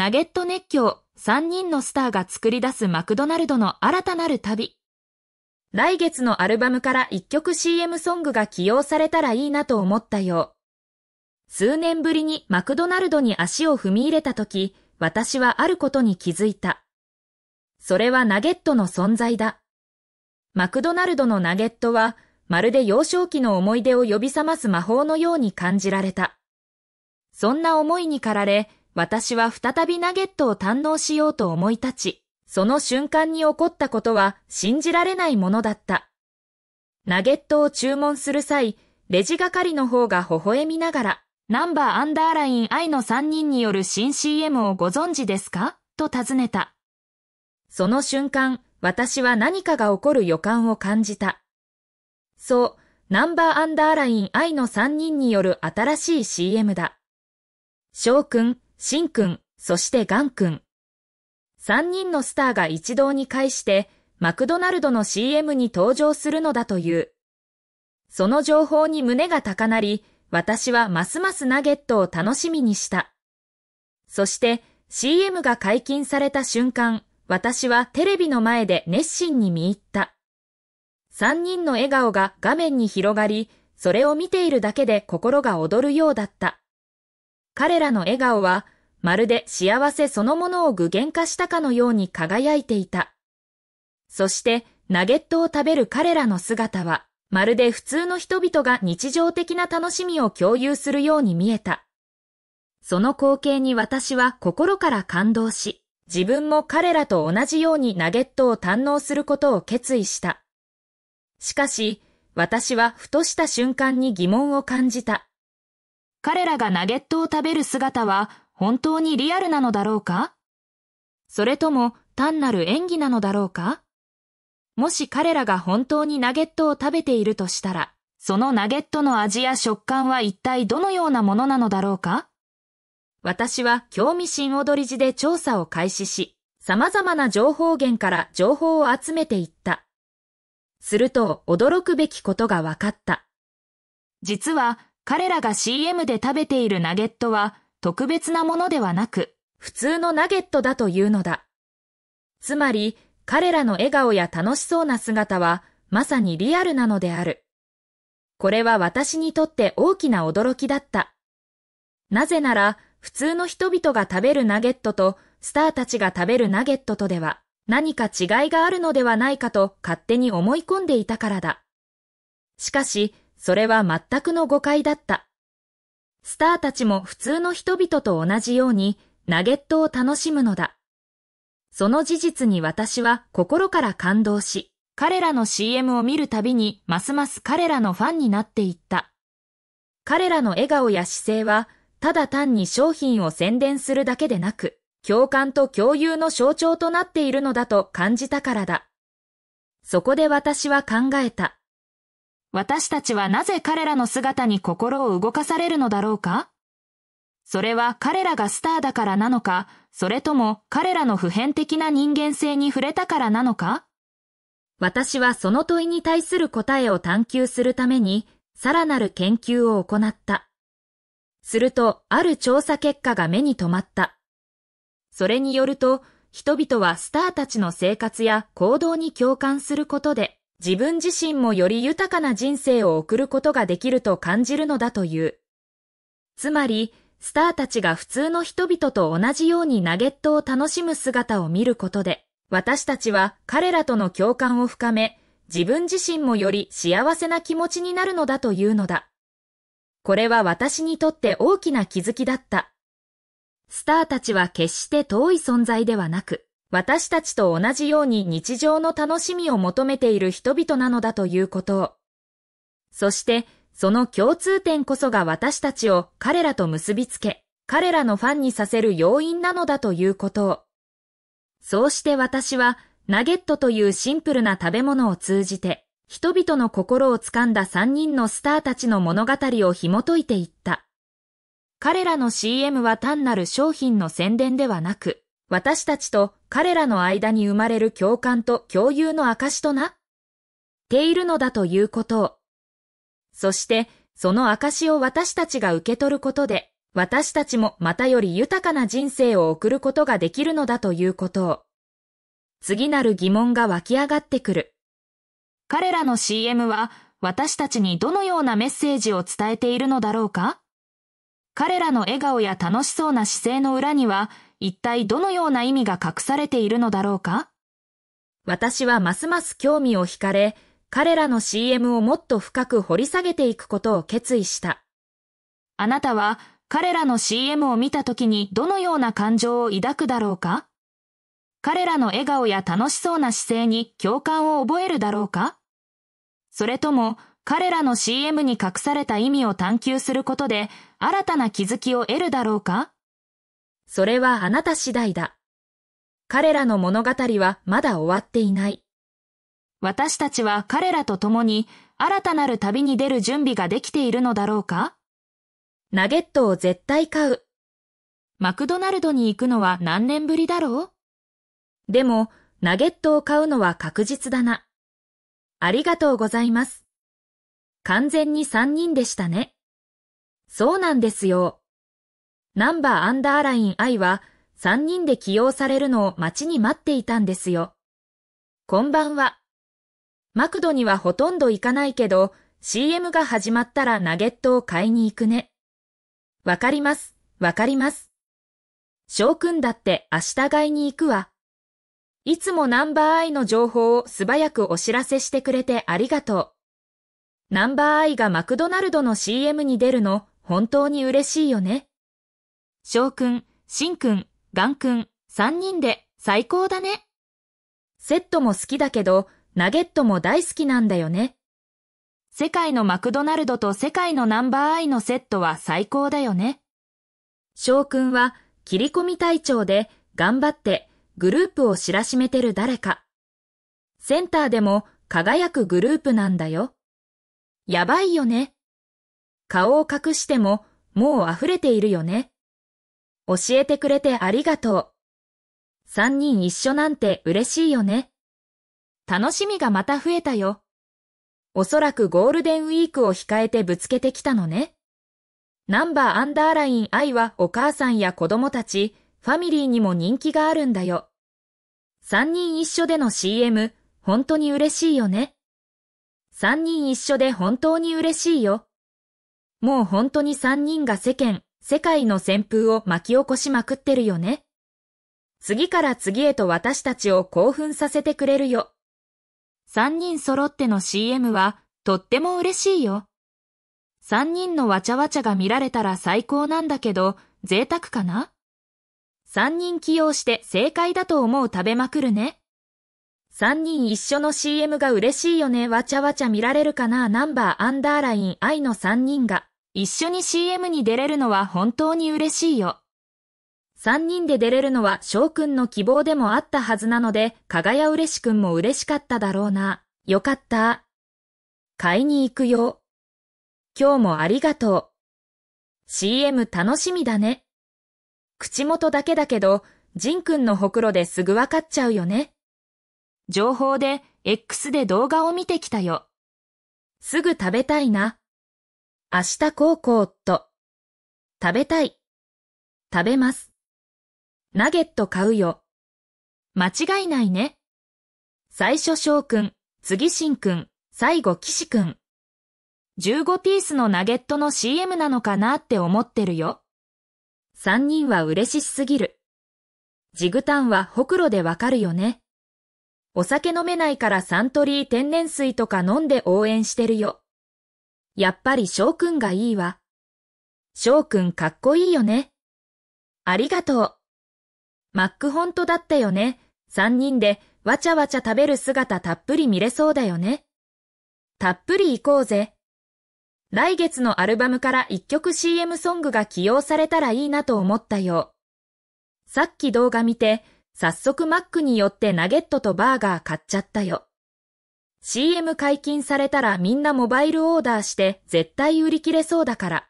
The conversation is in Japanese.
ナゲット熱狂3人のスターが作り出すマクドナルドの新たなる旅。来月のアルバムから1曲 CM ソングが起用されたらいいなと思ったよう。数年ぶりにマクドナルドに足を踏み入れた時、私はあることに気づいた。それはナゲットの存在だ。マクドナルドのナゲットは、まるで幼少期の思い出を呼び覚ます魔法のように感じられた。そんな思いに駆られ、私は再びナゲットを堪能しようと思い立ち、その瞬間に起こったことは信じられないものだった。ナゲットを注文する際、レジ係の方が微笑みながら、ナンバーアンダーライン I の3人による新 CM をご存知ですかと尋ねた。その瞬間、私は何かが起こる予感を感じた。そう、ナンバーアンダーライン I の3人による新しい CM だ。翔くん、シンくん、そしてガンくん。三人のスターが一堂に会して、マクドナルドの CM に登場するのだという。その情報に胸が高鳴り、私はますますナゲットを楽しみにした。そして CM が解禁された瞬間、私はテレビの前で熱心に見入った。三人の笑顔が画面に広がり、それを見ているだけで心が躍るようだった。彼らの笑顔はまるで幸せそのものを具現化したかのように輝いていた。そして、ナゲットを食べる彼らの姿は、まるで普通の人々が日常的な楽しみを共有するように見えた。その光景に私は心から感動し、自分も彼らと同じようにナゲットを堪能することを決意した。しかし、私はふとした瞬間に疑問を感じた。彼らがナゲットを食べる姿は、本当にリアルなのだろうかそれとも単なる演技なのだろうかもし彼らが本当にナゲットを食べているとしたら、そのナゲットの味や食感は一体どのようなものなのだろうか私は興味深踊り地で調査を開始し、様々な情報源から情報を集めていった。すると驚くべきことが分かった。実は彼らが CM で食べているナゲットは特別なものではなく、普通のナゲットだというのだ。つまり、彼らの笑顔や楽しそうな姿は、まさにリアルなのである。これは私にとって大きな驚きだった。なぜなら、普通の人々が食べるナゲットと、スターたちが食べるナゲットとでは、何か違いがあるのではないかと勝手に思い込んでいたからだ。しかし、それは全くの誤解だった。スターたちも普通の人々と同じようにナゲットを楽しむのだ。その事実に私は心から感動し、彼らの CM を見るたびにますます彼らのファンになっていった。彼らの笑顔や姿勢は、ただ単に商品を宣伝するだけでなく、共感と共有の象徴となっているのだと感じたからだ。そこで私は考えた。私たちはなぜ彼らの姿に心を動かされるのだろうかそれは彼らがスターだからなのか、それとも彼らの普遍的な人間性に触れたからなのか私はその問いに対する答えを探求するために、さらなる研究を行った。すると、ある調査結果が目に留まった。それによると、人々はスターたちの生活や行動に共感することで、自分自身もより豊かな人生を送ることができると感じるのだという。つまり、スターたちが普通の人々と同じようにナゲットを楽しむ姿を見ることで、私たちは彼らとの共感を深め、自分自身もより幸せな気持ちになるのだというのだ。これは私にとって大きな気づきだった。スターたちは決して遠い存在ではなく、私たちと同じように日常の楽しみを求めている人々なのだということを。そして、その共通点こそが私たちを彼らと結びつけ、彼らのファンにさせる要因なのだということを。そうして私は、ナゲットというシンプルな食べ物を通じて、人々の心をつかんだ三人のスターたちの物語を紐解いていった。彼らの CM は単なる商品の宣伝ではなく、私たちと彼らの間に生まれる共感と共有の証となっているのだということを。そして、その証を私たちが受け取ることで、私たちもまたより豊かな人生を送ることができるのだということを。次なる疑問が湧き上がってくる。彼らの CM は私たちにどのようなメッセージを伝えているのだろうか彼らの笑顔や楽しそうな姿勢の裏には一体どのような意味が隠されているのだろうか私はますます興味を惹かれ、彼らの CM をもっと深く掘り下げていくことを決意した。あなたは彼らの CM を見た時にどのような感情を抱くだろうか彼らの笑顔や楽しそうな姿勢に共感を覚えるだろうかそれとも彼らの CM に隠された意味を探求することで新たな気づきを得るだろうかそれはあなた次第だ。彼らの物語はまだ終わっていない。私たちは彼らと共に新たなる旅に出る準備ができているのだろうかナゲットを絶対買う。マクドナルドに行くのは何年ぶりだろうでも、ナゲットを買うのは確実だな。ありがとうございます。完全に3人でしたね。そうなんですよ。ナンバーアンダーライン I は3人で起用されるのを待ちに待っていたんですよ。こんばんは。マクドにはほとんど行かないけど、CM が始まったらナゲットを買いに行くね。わかります、わかります。翔くんだって明日買いに行くわ。いつもナンバーアイの情報を素早くお知らせしてくれてありがとう。ナンバーアイがマクドナルドの CM に出るの本当に嬉しいよね。翔くん、しんくん、がんくん、3人で最高だね。セットも好きだけど、ナゲットも大好きなんだよね。世界のマクドナルドと世界のナンバーアイのセットは最高だよね。翔くんは切り込み隊長で頑張ってグループを知らしめてる誰か。センターでも輝くグループなんだよ。やばいよね。顔を隠してももう溢れているよね。教えてくれてありがとう。三人一緒なんて嬉しいよね。楽しみがまた増えたよ。おそらくゴールデンウィークを控えてぶつけてきたのね。ナンバーアンダーライン愛はお母さんや子供たち、ファミリーにも人気があるんだよ。三人一緒での CM、本当に嬉しいよね。三人一緒で本当に嬉しいよ。もう本当に三人が世間、世界の旋風を巻き起こしまくってるよね。次から次へと私たちを興奮させてくれるよ。三人揃っての CM はとっても嬉しいよ。三人のわちゃわちゃが見られたら最高なんだけど、贅沢かな三人起用して正解だと思う食べまくるね。三人一緒の CM が嬉しいよね。わちゃわちゃ見られるかなナンバーアンダーライン愛の三人が。一緒に CM に出れるのは本当に嬉しいよ。三人で出れるのは翔くんの希望でもあったはずなので、かがやうれしくんも嬉しかっただろうな。よかった。買いに行くよ。今日もありがとう。CM 楽しみだね。口元だけだけど、ジンくんのほくろですぐわかっちゃうよね。情報で X で動画を見てきたよ。すぐ食べたいな。明日高校と。食べたい。食べます。ナゲット買うよ。間違いないね。最初翔くん、次しんくん、最後岸くん。15ピースのナゲットの CM なのかなって思ってるよ。3人は嬉しすぎる。ジグタンはほくろでわかるよね。お酒飲めないからサントリー天然水とか飲んで応援してるよ。やっぱり翔くんがいいわ。翔くんかっこいいよね。ありがとう。マックホントだったよね。三人でわちゃわちゃ食べる姿たっぷり見れそうだよね。たっぷり行こうぜ。来月のアルバムから一曲 CM ソングが起用されたらいいなと思ったよ。さっき動画見て、早速マックによってナゲットとバーガー買っちゃったよ。CM 解禁されたらみんなモバイルオーダーして絶対売り切れそうだから。